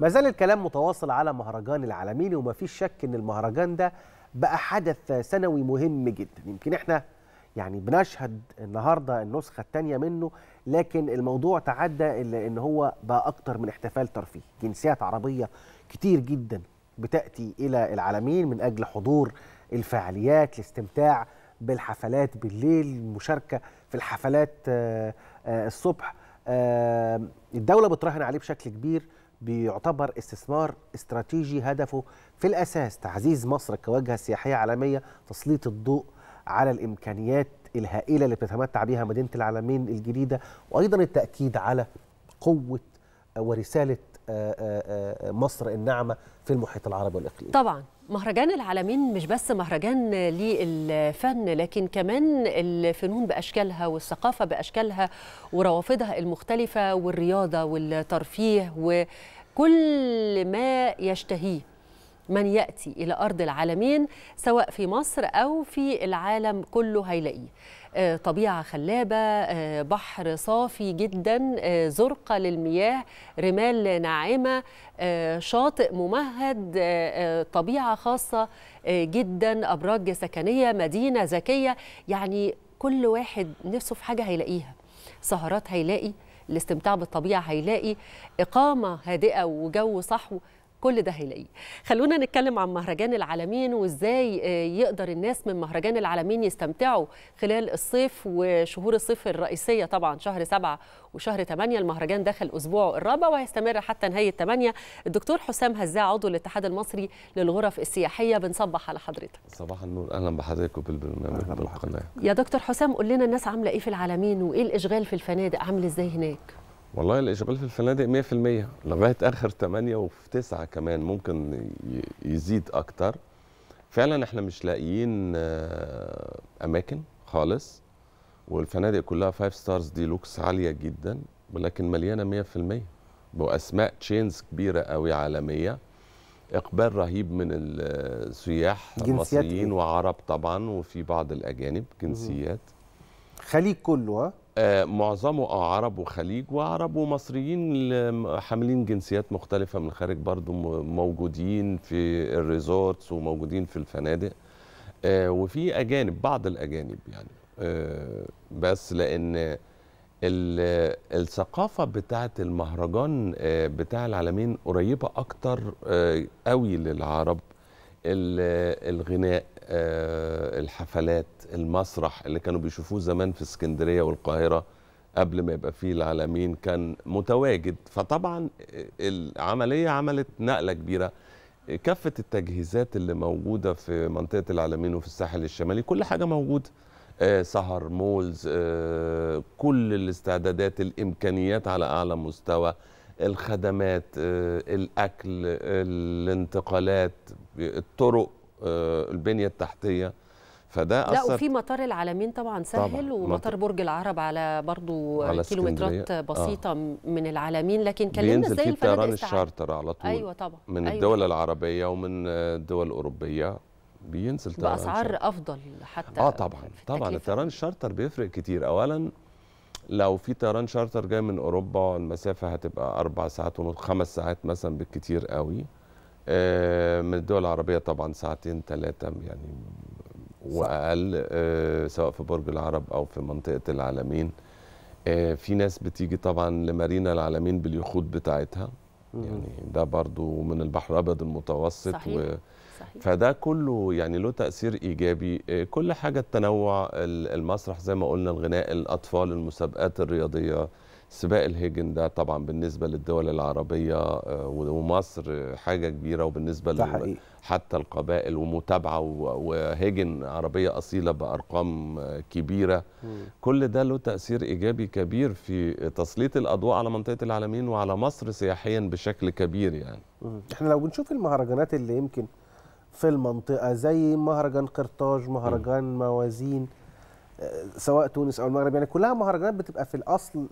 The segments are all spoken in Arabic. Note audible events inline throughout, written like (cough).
ما زال الكلام متواصل على مهرجان العالمين ومفيش شك ان المهرجان ده بقى حدث سنوي مهم جدا يمكن احنا يعني بنشهد النهارده النسخه الثانيه منه لكن الموضوع تعدى الا ان هو بقى اكتر من احتفال ترفيهي جنسيات عربيه كتير جدا بتاتي الى العالمين من اجل حضور الفعاليات الاستمتاع بالحفلات بالليل المشاركه في الحفلات آه، آه، الصبح آه، الدوله بتراهن عليه بشكل كبير بيعتبر استثمار استراتيجي هدفه في الأساس تعزيز مصر كواجهة سياحية عالمية تسليط الضوء على الإمكانيات الهائلة اللي بتتمتع بها مدينة العالمين الجديدة وأيضا التأكيد على قوة ورسالة آه، آه، آه، مصر الناعمة في المحيط العربي والإقليمي طبعا مهرجان العالمين مش بس مهرجان للفن لكن كمان الفنون بأشكالها والثقافة بأشكالها وروافدها المختلفة والرياضة والترفيه وكل ما يشتهيه من يأتي إلى أرض العالمين سواء في مصر أو في العالم كله هيلاقيه آه، طبيعة خلابة آه، بحر صافي جدا آه، زرقة للمياه رمال ناعمة شاطئ ممهد طبيعة خاصة جدا أبراج سكنية مدينة ذكية يعني كل واحد نفسه في حاجة هيلاقيها سهرات هيلاقي الاستمتاع بالطبيعة هيلاقي إقامة هادئة وجو صحو كل ده هيلاقيه خلونا نتكلم عن مهرجان العالمين وازاي آه، يقدر الناس من مهرجان العالمين يستمتعوا خلال الصيف وشهور الصيف الرئيسية طبعا شهر سبعة وشهر ثمانية المهرجان دخل أسبوعه الرابع وهيستمر حتى نهاية ثمانية الدكتور حسام هزاع عضو الاتحاد المصري للغرف السياحية بنصبح على حضرتك صباح النور أهلا بحضرتك وبالبرنامج أهلا يا دكتور حسام قول لنا الناس عاملة إيه في العالمين وإيه الإشغال في الفنادق عامل إزاي هناك والله الاشغال في الفنادق 100% لغايه اخر 8 وفي 9 كمان ممكن يزيد اكتر فعلا احنا مش لاقيين آه، اماكن خالص والفنادق كلها 5 ستارز دي لوكس عاليه جدا ولكن مليانه 100% باسماء تشينز كبيره قوي عالميه اقبال رهيب من السياح آه، المصريين إيه؟ وعرب طبعا وفي بعض الاجانب جنسيات خليج كله ها آه، معظمه اه عرب وخليج وعرب ومصريين حاملين جنسيات مختلفه من الخارج برضو موجودين في الريزورتس وموجودين في الفنادق آه، وفي اجانب بعض الاجانب يعني آه، بس لان الثقافه بتاعه المهرجان بتاع العالمين قريبه اكتر قوي للعرب الغناء آه، الحفلات المسرح اللي كانوا بيشوفوه زمان في اسكندريه والقاهره قبل ما يبقى فيه العالمين كان متواجد فطبعا العمليه عملت نقله كبيره كافه التجهيزات اللي موجوده في منطقه العالمين وفي الساحل الشمالي كل حاجه موجوده آه، سهر مولز آه، كل الاستعدادات الامكانيات على اعلى مستوى الخدمات آه، الاكل آه، الانتقالات الطرق آه، البنيه التحتيه فده لا وفي مطار العالمين طبعا سهل طبعا ومطار برج العرب على برضه كيلومترات بسيطه آه. من العالمين لكن كلمنا ازاي الطيران الشارتر على طول ايوه طبعا من أيوة. الدول العربيه ومن الدول الاوروبيه بينزل طيران باسعار افضل حتى اه طبعا طبعا الطيران الشارتر بيفرق كتير اولا لو في طيران شارتر جاي من اوروبا المسافه هتبقى اربع ساعات ونص خمس ساعات مثلا بالكتير قوي آه، من الدول العربيه طبعا ساعتين ثلاثه يعني واقل آه، سواء في برج العرب او في منطقه العالمين آه، في ناس بتيجي طبعا لمارينا العالمين باليخوت بتاعتها يعني ده برضو من البحر الابيض المتوسط صحيح. و صحيح. فده كله يعني له تاثير ايجابي آه، كل حاجه التنوع المسرح زي ما قلنا الغناء الاطفال المسابقات الرياضيه سباق الهيجن ده طبعا بالنسبه للدول العربيه آه، ومصر حاجه كبيره وبالنسبه حتى القبائل ومتابعه وهيجن عربيه اصيله بارقام آه، كبيره م. كل ده له تاثير ايجابي كبير في تسليط الاضواء على منطقه العالمين وعلى مصر سياحيا بشكل كبير يعني م. احنا لو بنشوف المهرجانات اللي يمكن في المنطقه زي مهرجان قرطاج مهرجان موازين آه، سواء تونس او المغرب يعني كلها مهرجانات بتبقى في الاصل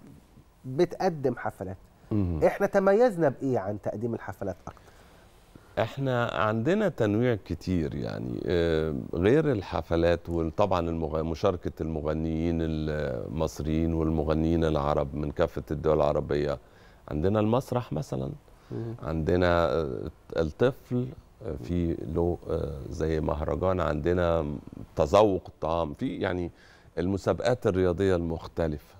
بتقدم حفلات احنا تميزنا بايه عن تقديم الحفلات اكتر احنا عندنا تنويع كتير يعني آه، غير الحفلات وطبعا مشاركه المغنيين المصريين والمغنيين العرب من كافه الدول العربيه عندنا المسرح مثلا عندنا آه، الطفل في له آه، زي مهرجان عندنا تذوق الطعام في يعني المسابقات الرياضيه المختلفه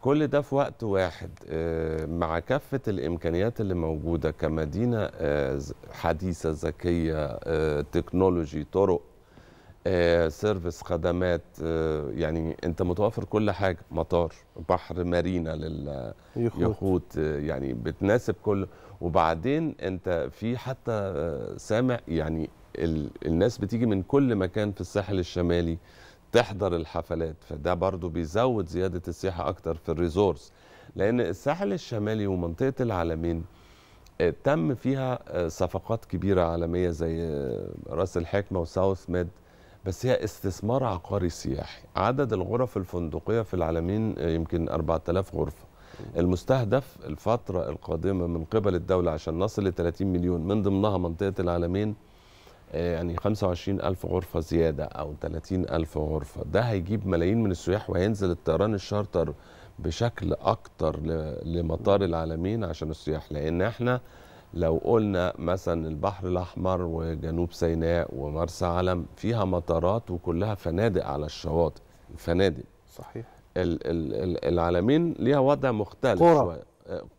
كل ده في وقت واحد آه، مع كافة الإمكانيات اللي موجودة كمدينة آه، حديثة ذكية تكنولوجي طرق سيرفيس خدمات يعني أنت متوفر كل حاجة مطار بحر مارينا لليخوت يعني بتناسب كل وبعدين انت في حتى آه، سامع يعني الناس بتيجي من كل مكان في الساحل الشمالي تحضر الحفلات فده برضو بيزود زيادة السياحة أكتر في الريزورس لأن الساحل الشمالي ومنطقة العالمين آه، تم فيها آه، صفقات كبيرة عالمية زي راس الحكمة وساوث ميد بس هي استثمار عقاري سياحي عدد الغرف الفندقية في العالمين يمكن 4000 غرفة المستهدف الفترة القادمة من قبل الدولة عشان نصل ل 30 مليون من ضمنها منطقة العالمين آه، يعني 25 ألف غرفة زيادة أو 30 ألف غرفة ده هيجيب ملايين من السياح وهينزل الطيران الشارتر بشكل أكتر لمطار العالمين عشان السياح لأن احنا لو قلنا مثلا البحر الأحمر وجنوب سيناء ومرسى علم فيها مطارات وكلها فنادق على الشواطئ فنادق صحيح العالمين ليها وضع مختلف قرى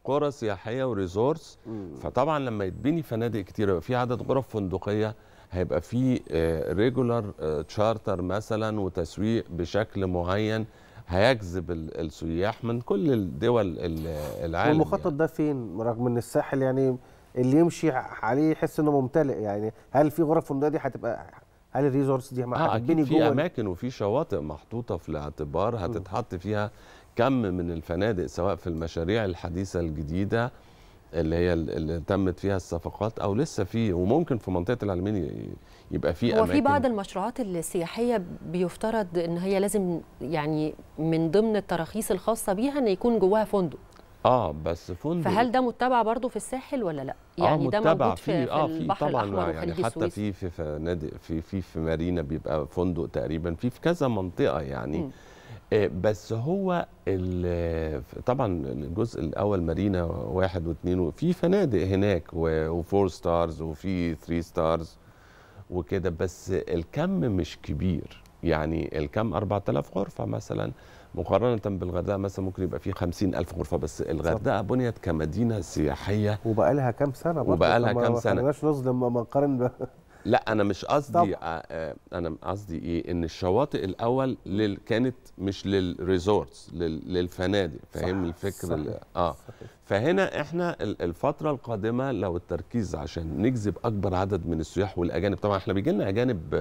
قرى آه، سياحيه وريزورتس فطبعا لما يتبني فنادق كتير يبقى في عدد غرف فندقيه هيبقى في ريجولار آه، تشارتر آه، مثلا وتسويق بشكل معين هيجذب السياح من كل الدول العالم يعني. والمخطط يعني. ده فين رغم ان الساحل يعني اللي يمشي عليه يحس انه ممتلئ يعني هل في غرف فندقيه دي هتبقى هل الريزورس دي آه هتتبني جوه في اماكن وفي شواطئ محطوطه في الاعتبار هتتحط فيها كم من الفنادق سواء في المشاريع الحديثه الجديده اللي هي اللي تمت فيها الصفقات او لسه في وممكن في منطقه العلمين يبقى في اماكن وفي بعض المشروعات السياحيه بيفترض ان هي لازم يعني من ضمن التراخيص الخاصه بيها ان يكون جواها فندق اه بس فندق فهل ده متبع برضه في الساحل ولا لا؟ آه، يعني آه ده متبع في, في, آه، في البحر طبعا الاحمر آه، يعني وخليج حتى في في فنادق في في في مارينا بيبقى فندق تقريبا في في كذا منطقه يعني آه بس هو طبعا الجزء الاول مارينا واحد واثنين وفي فنادق هناك وفور ستارز وفي ثري ستارز وكده بس الكم مش كبير يعني الكم 4000 غرفه مثلا مقارنه بالغردقه مثلا ممكن يبقى فيه 50000 غرفه بس الغردقه بنيت كمدينه سياحيه وبقى لها كام سنه وبقى لها كام سنه ما خليناش لما نقارن (laughs) لا انا مش قصدي آه، آه، انا قصدي ايه ان الشواطئ الاول لل... كانت مش للريزورتس لل... للفنادق فاهم الفكر صحيح. ال... اه صحيح. فهنا احنا الفتره القادمه لو التركيز عشان نجذب اكبر عدد من السياح والاجانب طبعا احنا بيجي لنا اجانب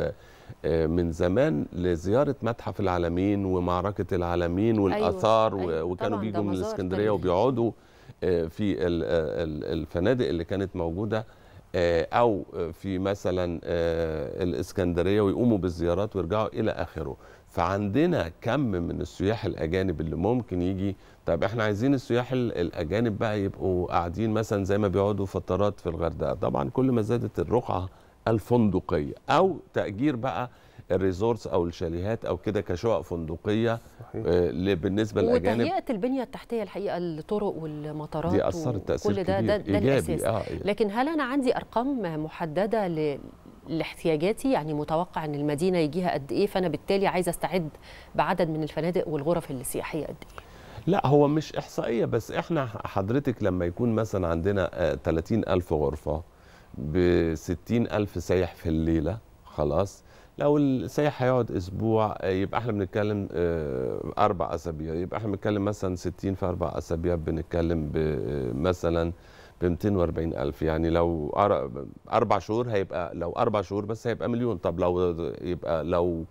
آه، من زمان لزياره متحف العالمين ومعركه العالمين أيوة، والاثار أيوة. وكانوا بيجوا من الاسكندريه وبيقعدوا آه، في آه، الفنادق اللي كانت موجوده او في مثلا الاسكندريه ويقوموا بالزيارات ويرجعوا الى اخره فعندنا كم من السياح الاجانب اللي ممكن يجي طب احنا عايزين السياح الاجانب بقى يبقوا قاعدين مثلا زي ما بيقعدوا فترات في الغردقه طبعا كل ما زادت الرقعه الفندقيه او تاجير بقى الريزورتس او الشاليهات او كده كشقق فندقيه صحيح. آه، بالنسبه للاجانب وتهيئه البنيه التحتيه الحقيقه الطرق والمطارات دي اثرت تاثير كل ده كبير. ده, ده الاساس آه. لكن هل انا عندي ارقام محدده ل... لاحتياجاتي يعني متوقع ان المدينه يجيها قد ايه فانا بالتالي عايزه استعد بعدد من الفنادق والغرف السياحيه قد ايه لا هو مش احصائيه بس احنا حضرتك لما يكون مثلا عندنا 30000 آه، غرفه ب ألف سايح في الليلة خلاص لو السايح هيقعد اسبوع يبقى احنا بنتكلم آه، اربع اسابيع يبقى احنا بنتكلم مثلا 60 في اربع اسابيع بنتكلم آه، مثلا ب 240 الف يعني لو اربع شهور هيبقى لو اربع شهور بس هيبقى مليون طب لو يبقى لو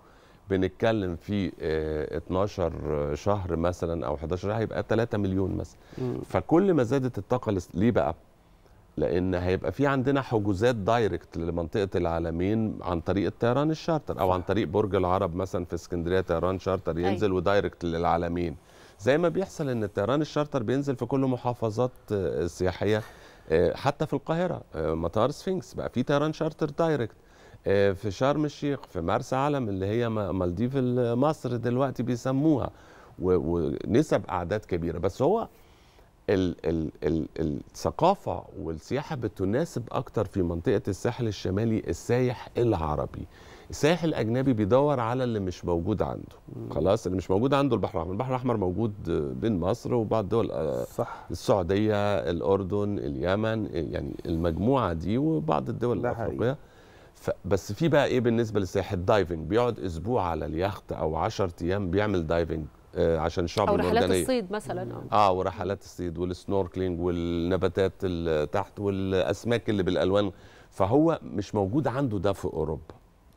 بنتكلم في 12 آه، شهر مثلا او 11 شهر هيبقى 3 مليون مثلا فكل ما زادت الطاقه ليه بقى لان هيبقى في عندنا حجوزات دايركت لمنطقه العالمين عن طريق الطيران الشارتر او عن طريق برج العرب مثلا في اسكندريه طيران شارتر أيوة. ينزل ودايركت للعالمين زي ما بيحصل ان الطيران الشارتر بينزل في كل محافظات آه، السياحيه آه، حتى في القاهره آه، مطار سفنكس بقى في طيران شارتر دايركت في شرم الشيخ في مرسى علم اللي هي مالديف مصر دلوقتي بيسموها ونسب اعداد كبيره بس هو ال ال ال الثقافة والسياحة بتناسب أكتر في منطقة الساحل الشمالي السايح العربي السائح الاجنبي بيدور على اللي مش موجود عنده مم. خلاص اللي مش موجود عنده البحر الاحمر البحر الاحمر موجود بين مصر وبعض دول آه، صح. السعوديه الاردن اليمن يعني المجموعه دي وبعض الدول الافريقيه ف... بس في بقى ايه بالنسبه للسائح الدايفنج بيقعد اسبوع على اليخت او 10 ايام بيعمل دايفنج آه، عشان الشعب او رحلات المرجانية. الصيد مثلا اه ورحلات الصيد والسنوركلينج والنباتات اللي تحت والاسماك اللي بالالوان فهو مش موجود عنده ده في اوروبا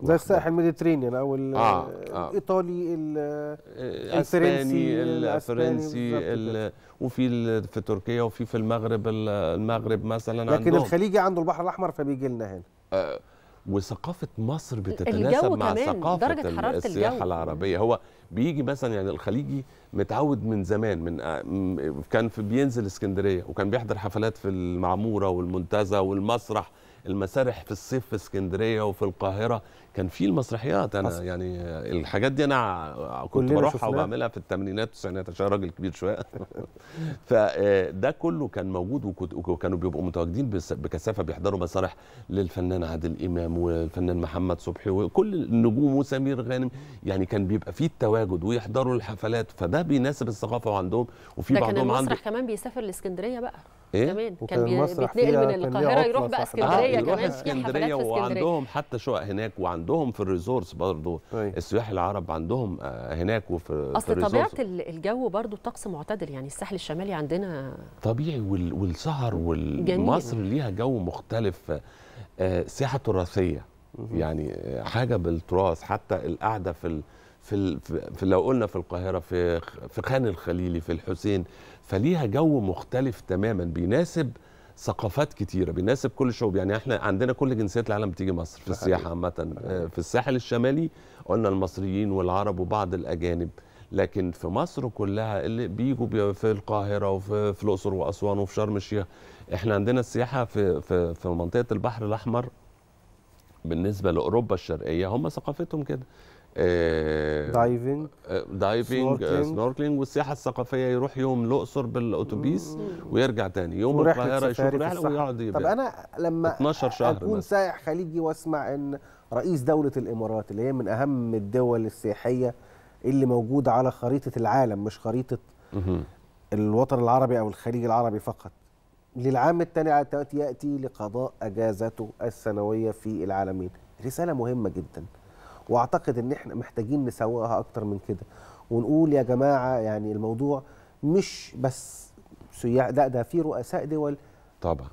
زي الساحل الميديتريني او آه الايطالي آه. آه الفرنسي الفرنسي وفي في تركيا وفي في المغرب المغرب مثلا لكن عندهم. الخليجي عنده البحر الاحمر فبيجي لنا هنا آه وثقافه مصر بتتناسب مع ثقافه السياحه العربيه هو بيجي مثلا يعني الخليجي متعود من زمان من كان في بينزل اسكندريه وكان بيحضر حفلات في المعموره والمنتزه والمسرح المسارح في الصيف في اسكندريه وفي القاهره كان في المسرحيات انا حصل. يعني الحاجات دي انا كنت بروحها وبعملها في الثمانينات والتسعينات عشان راجل كبير شويه (laughs) فده آه، كله كان موجود وكانوا بيبقوا متواجدين بكثافه بيحضروا مسارح للفنان عادل امام والفنان محمد صبحي وكل النجوم وسمير غانم يعني كان بيبقى فيه التواجد ويحضروا الحفلات فده بيناسب الثقافه وعندهم وفي بعضهم عنده كان المسرح عنده كمان بيسافر لاسكندريه بقى إيه؟ كان بيتنقل من القاهره يروح بقى اسكندريه كمان آه، يروح كمان اسكندريه وعندهم حتى شقق هناك وعندهم في الريزورس برضه طيب. السياح العرب عندهم آه، هناك وفي اصل طبيعه الجو برضه الطقس معتدل يعني الساحل الشمالي عندنا طبيعي والسهر ومصر ليها جو مختلف آه، سياحه تراثيه يعني حاجه بالتراث حتى القعده في في, في لو قلنا في القاهره في في خان الخليلي في الحسين فليها جو مختلف تماما بيناسب ثقافات كتيره بيناسب كل الشعوب يعني احنا عندنا كل جنسيات العالم بتيجي مصر في السياحه عامه آه، في الساحل الشمالي قلنا المصريين والعرب وبعض الاجانب لكن في مصر كلها اللي بيجوا في القاهره وفي في الاقصر واسوان وفي شرم الشيخ احنا عندنا السياحه في في في منطقه البحر الاحمر بالنسبه لاوروبا الشرقيه هم ثقافتهم كده دايفنج دايفنج سنوركلينج والسياحه الثقافيه يروح يوم الاقصر بالاتوبيس ويرجع تاني يوم القاهره يشوف رحله ويقعد يبقى طب انا لما 12 شهر اكون سائح خليجي واسمع ان رئيس دوله الامارات اللي هي من اهم الدول السياحيه اللي موجوده على خريطه العالم مش خريطه الوطن العربي او الخليج العربي فقط للعام الثاني على التوالي ياتي لقضاء اجازته السنويه في العالمين رساله مهمه جدا واعتقد ان احنا محتاجين نسوقها اكتر من كده ونقول يا جماعه يعني الموضوع مش بس سياح ده ده في رؤساء دول طبعا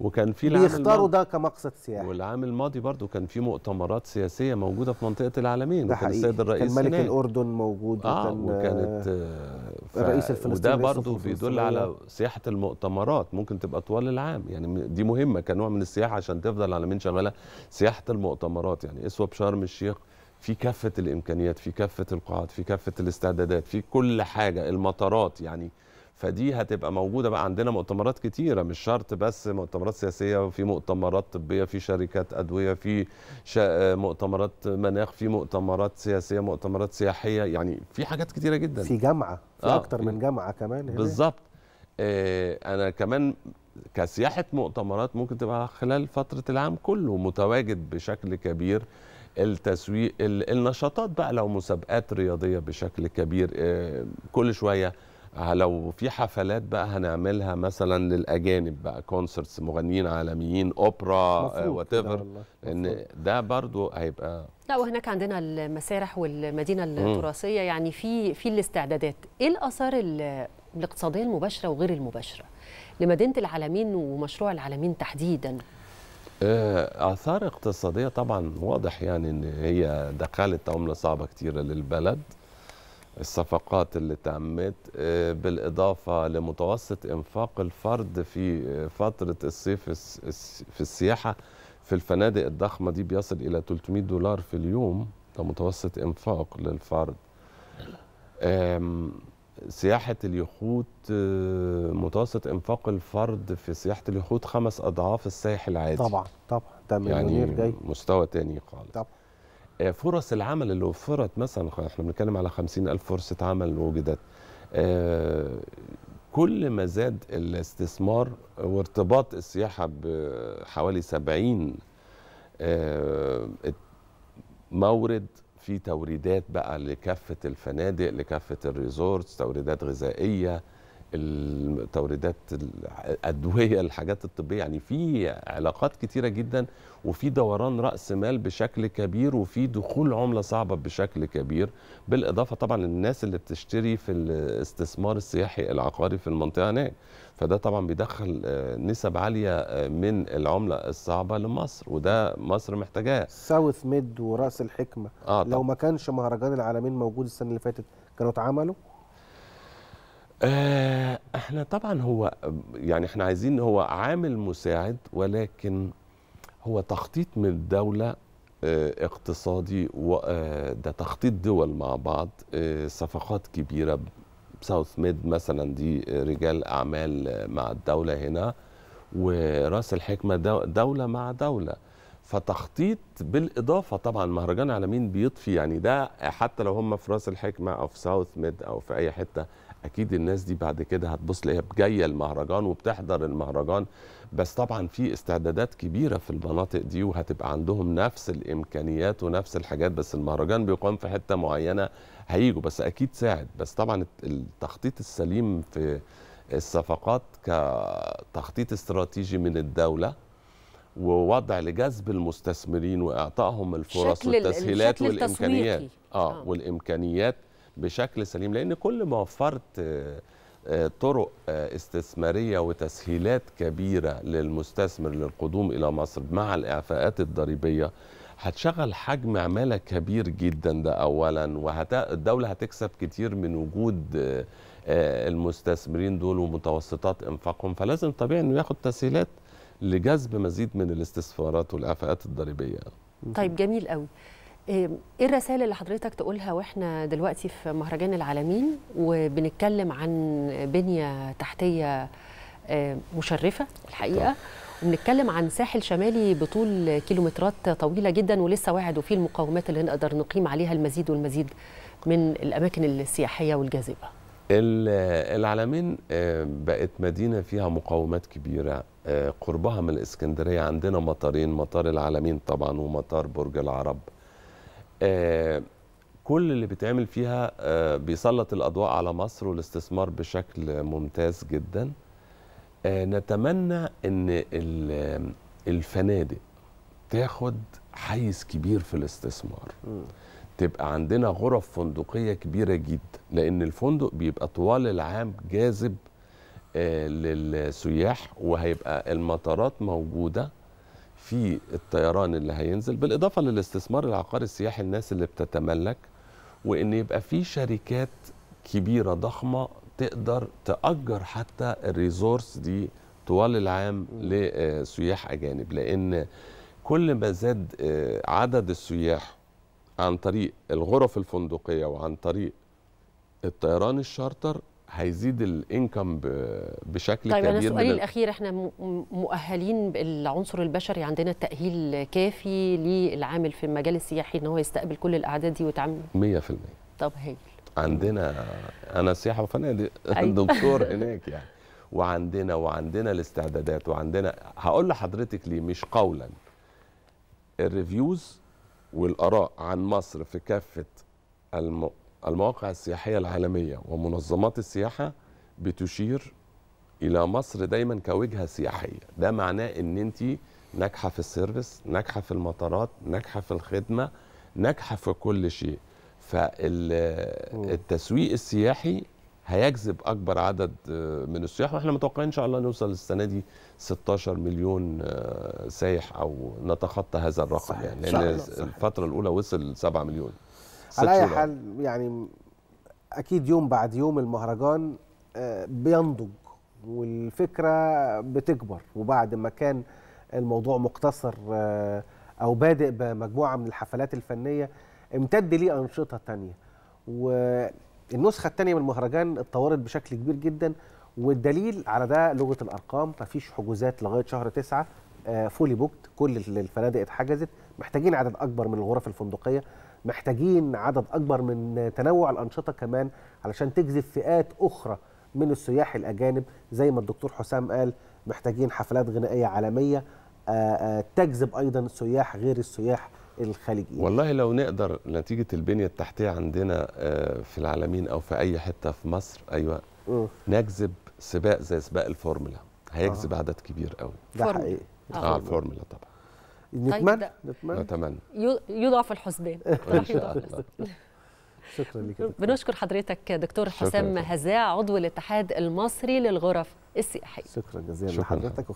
وكان في العام بيختاروا ده كمقصد سياحي والعام الماضي برضو كان في مؤتمرات سياسيه موجوده في منطقه العالمين ده حقيقي. السيد الرئيس كان ملك الاردن موجود آه وكان وكانت آه، آه، ف... الرئيس الفلسطيني وده برضو بيدل على سياحه المؤتمرات ممكن تبقى طوال العام يعني دي مهمه كنوع من السياحه عشان تفضل العالمين شغاله سياحه المؤتمرات يعني اسوه بشرم الشيخ في كافه الامكانيات في كافه القاعات في كافه الاستعدادات في كل حاجه المطارات يعني فدي هتبقى موجوده بقى عندنا مؤتمرات كتيره مش شرط بس مؤتمرات سياسيه وفي مؤتمرات طبيه في شركات ادويه في شا... مؤتمرات مناخ في مؤتمرات سياسيه مؤتمرات سياحيه يعني في حاجات كتيره جدا في جامعه في آه اكتر من جامعه كمان بالظبط آه انا كمان كسياحه مؤتمرات ممكن تبقى خلال فتره العام كله متواجد بشكل كبير التسويق النشاطات بقى لو مسابقات رياضيه بشكل كبير آه، كل شويه آه، لو في حفلات بقى هنعملها مثلا للاجانب بقى كونسرتس مغنيين عالميين اوبرا وات ايفر ان ده برضو هيبقى لا وهناك عندنا المسارح والمدينه التراثيه م. يعني في في الاستعدادات ايه الاثار الاقتصاديه المباشره وغير المباشره لمدينه العالمين ومشروع العالمين تحديدا آه، آثار اقتصادية طبعا واضح يعني إن هي دخلت عملة صعبة كتيرة للبلد الصفقات اللي تمت آه، بالإضافة لمتوسط إنفاق الفرد في آه، فترة الصيف في السياحة في الفنادق الضخمة دي بيصل إلى 300 دولار في اليوم ده متوسط إنفاق للفرد سياحة اليخوت آه، متوسط إنفاق الفرد في سياحة اليخوت خمس أضعاف السائح العادي طبعا طبعا ده يعني مستوى تاني خالص طبعا آه، فرص العمل اللي وفرت مثلا احنا بنتكلم على 50000 فرصه عمل وجدت آه، كل ما زاد الاستثمار وارتباط السياحه بحوالي 70 آه، مورد في توريدات بقى لكافه الفنادق لكافه الريزورتس توريدات غذائيه التوريدات الادويه الحاجات الطبيه يعني في علاقات كتيره جدا وفي دوران راس مال بشكل كبير وفي دخول عمله صعبه بشكل كبير بالاضافه طبعا للناس اللي بتشتري في الاستثمار السياحي العقاري في المنطقه هناك فده طبعا بيدخل آه، نسب عاليه آه، من العمله الصعبه لمصر وده مصر محتاجاه ساوث ميد وراس الحكمه آه لو ما كانش مهرجان العالمين موجود السنه اللي فاتت كانوا اتعملوا آه، احنا طبعا هو يعني احنا عايزين هو عامل مساعد ولكن هو تخطيط من الدولة آه، اقتصادي وده آه، تخطيط دول مع بعض صفقات كبيرة ساوث ميد مثلا دي رجال أعمال مع الدولة هنا وراس الحكمة دولة مع دولة فتخطيط بالإضافة طبعا مهرجان عالمين بيطفي يعني ده حتى لو هم في راس الحكمة أو في ساوث ميد أو في أي حتة اكيد الناس دي بعد كده هتبص ليها جايه المهرجان وبتحضر المهرجان بس طبعا في استعدادات كبيره في المناطق دي وهتبقى عندهم نفس الامكانيات ونفس الحاجات بس المهرجان بيقام في حته معينه هيجوا بس اكيد ساعد بس طبعا التخطيط السليم في الصفقات كتخطيط استراتيجي من الدوله ووضع لجذب المستثمرين واعطائهم الفرص والتسهيلات والامكانيات آه, اه والامكانيات بشكل سليم لان كل ما وفرت آه، آه، طرق آه، استثماريه وتسهيلات كبيره للمستثمر للقدوم الى مصر مع الاعفاءات الضريبيه هتشغل حجم عماله كبير جدا ده اولا والدوله هتكسب كتير من وجود المستثمرين دول ومتوسطات انفاقهم فلازم طبيعي انه ياخد تسهيلات لجذب مزيد من الاستثمارات والاعفاءات الضريبيه. طيب جميل قوي. إيه،, ايه الرسائل اللي حضرتك تقولها واحنا دلوقتي في مهرجان العالمين وبنتكلم عن بنيه تحتيه آه، مشرفه الحقيقه وبنتكلم عن ساحل شمالي بطول كيلومترات طويله جدا ولسه واعد وفيه المقومات اللي نقدر نقيم عليها المزيد والمزيد من الاماكن السياحيه والجاذبه. العالمين آه، بقت مدينه فيها مقاومات كبيره آه، قربها من الاسكندريه عندنا مطارين مطار العالمين طبعا ومطار برج العرب آه، كل اللي بيتعمل فيها آه، بيسلط الاضواء على مصر والاستثمار بشكل ممتاز جدا آه، نتمنى ان الفنادق تاخد حيز كبير في الاستثمار تبقى عندنا غرف فندقيه كبيره جدا لان الفندق بيبقى طوال العام جاذب للسياح وهيبقى المطارات موجوده في الطيران اللي هينزل بالاضافه للاستثمار العقاري السياحي الناس اللي بتتملك وان يبقى في شركات كبيره ضخمه تقدر تاجر حتى الريزورس دي طوال العام لسياح اجانب لان كل ما زاد آه، عدد السياح عن طريق الغرف الفندقيه وعن طريق الطيران الشارتر هيزيد الانكم بشكل طيب كبير طيب انا سؤالي الاخير احنا مؤهلين العنصر البشري عندنا التاهيل كافي للعامل في المجال السياحي ان هو يستقبل كل الاعداد دي ويتعامل 100% طب هايل عندنا انا سياحه وفنادق أيوة. (laughs) دكتور هناك يعني وعندنا وعندنا الاستعدادات وعندنا هقول لحضرتك ليه مش قولا الريفيوز والاراء عن مصر في كافه المواقع السياحية العالمية ومنظمات السياحة بتشير إلى مصر دايما كوجهة سياحية ده معناه أن أنت ناجحة في السيرفيس ناجحة في المطارات ناجحة في الخدمة ناجحة في كل شيء فالتسويق السياحي هيجذب اكبر عدد من السياح واحنا متوقعين ان شاء الله نوصل السنه دي 16 مليون آه، سايح او نتخطى هذا الرقم يعني لان الفتره الاولى وصل 7 مليون على اي حال يعني اكيد يوم بعد يوم المهرجان آه، بينضج والفكره بتكبر وبعد ما كان الموضوع مقتصر آه، او بادئ بمجموعه من الحفلات الفنيه امتد ليه انشطه تانية والنسخه الثانيه من المهرجان اتطورت بشكل كبير جدا والدليل على ده لغه الارقام مفيش حجوزات لغايه شهر تسعة فولي آه، بوكت كل الفنادق اتحجزت محتاجين عدد اكبر من الغرف الفندقيه محتاجين عدد اكبر من تنوع الانشطه كمان علشان تجذب فئات اخرى من السياح الاجانب زي ما الدكتور حسام قال محتاجين حفلات غنائيه عالميه آه، آه، تجذب ايضا سياح غير السياح الخليجيين والله لو نقدر نتيجه البنيه التحتيه عندنا آه، في العالمين او في اي حته في مصر ايوه نجذب سباق زي سباق الفورمولا هيجذب آه. عدد كبير قوي ده حقيقي اه الفورمولا طبعا طيب، نتمنى نتمنى نتمنى يضعف الحسبان (laughs) (laughs) شكرا لك بنشكر حضرتك دكتور حسام هزاع عضو الاتحاد المصري للغرف السياحيه شكرا جزيلا لحضرتك